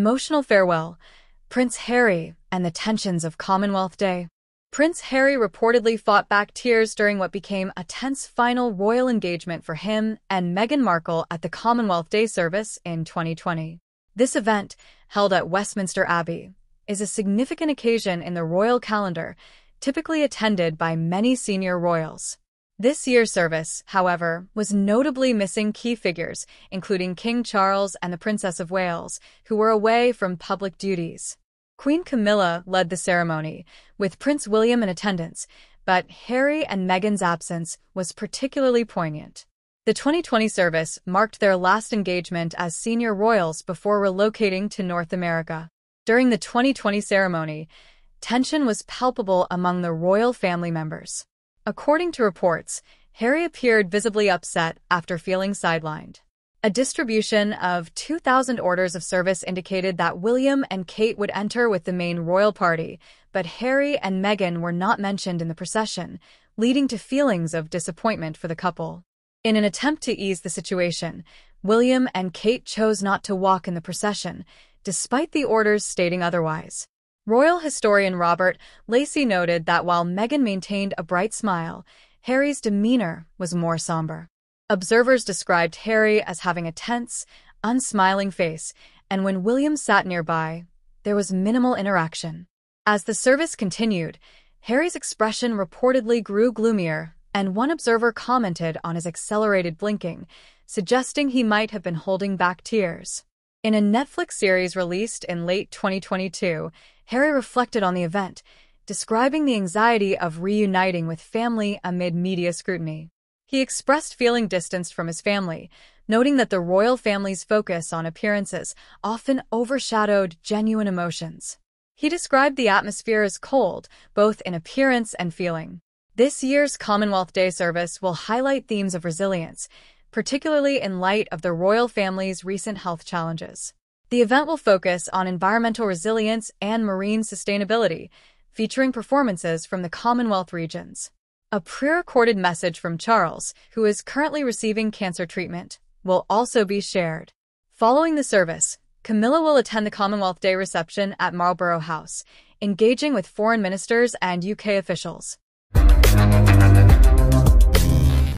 emotional farewell, Prince Harry, and the tensions of Commonwealth Day. Prince Harry reportedly fought back tears during what became a tense final royal engagement for him and Meghan Markle at the Commonwealth Day service in 2020. This event, held at Westminster Abbey, is a significant occasion in the royal calendar, typically attended by many senior royals. This year's service, however, was notably missing key figures, including King Charles and the Princess of Wales, who were away from public duties. Queen Camilla led the ceremony, with Prince William in attendance, but Harry and Meghan's absence was particularly poignant. The 2020 service marked their last engagement as senior royals before relocating to North America. During the 2020 ceremony, tension was palpable among the royal family members. According to reports, Harry appeared visibly upset after feeling sidelined. A distribution of 2,000 orders of service indicated that William and Kate would enter with the main royal party, but Harry and Meghan were not mentioned in the procession, leading to feelings of disappointment for the couple. In an attempt to ease the situation, William and Kate chose not to walk in the procession, despite the orders stating otherwise. Royal historian Robert Lacey noted that while Meghan maintained a bright smile, Harry's demeanor was more somber. Observers described Harry as having a tense, unsmiling face, and when William sat nearby, there was minimal interaction. As the service continued, Harry's expression reportedly grew gloomier, and one observer commented on his accelerated blinking, suggesting he might have been holding back tears. In a Netflix series released in late 2022, Harry reflected on the event, describing the anxiety of reuniting with family amid media scrutiny. He expressed feeling distanced from his family, noting that the royal family's focus on appearances often overshadowed genuine emotions. He described the atmosphere as cold, both in appearance and feeling. This year's Commonwealth Day service will highlight themes of resilience, particularly in light of the royal family's recent health challenges. The event will focus on environmental resilience and marine sustainability, featuring performances from the Commonwealth regions. A pre-recorded message from Charles, who is currently receiving cancer treatment, will also be shared. Following the service, Camilla will attend the Commonwealth Day reception at Marlborough House, engaging with foreign ministers and UK officials.